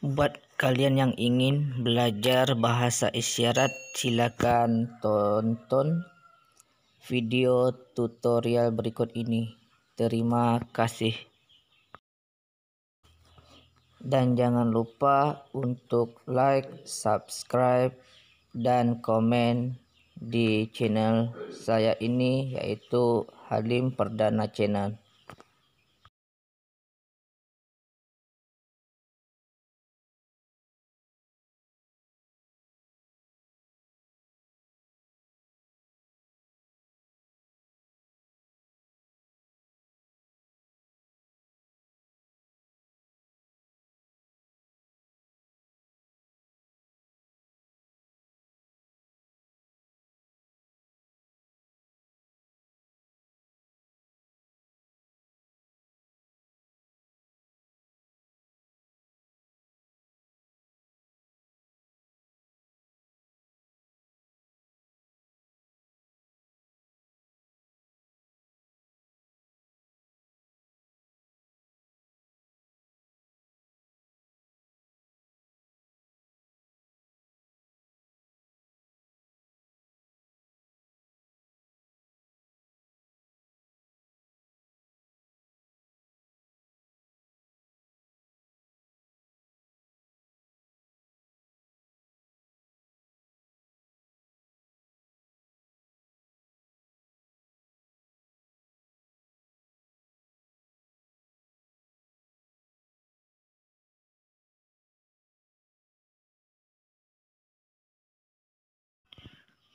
buat kalian yang ingin belajar bahasa isyarat silakan tonton video tutorial berikut ini terima kasih dan jangan lupa untuk like subscribe dan komen di channel saya ini yaitu Halim Perdana Channel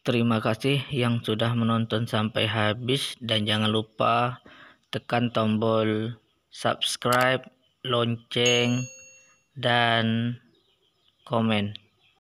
Terima kasih yang sudah menonton sampai habis dan jangan lupa tekan tombol subscribe, lonceng, dan komen.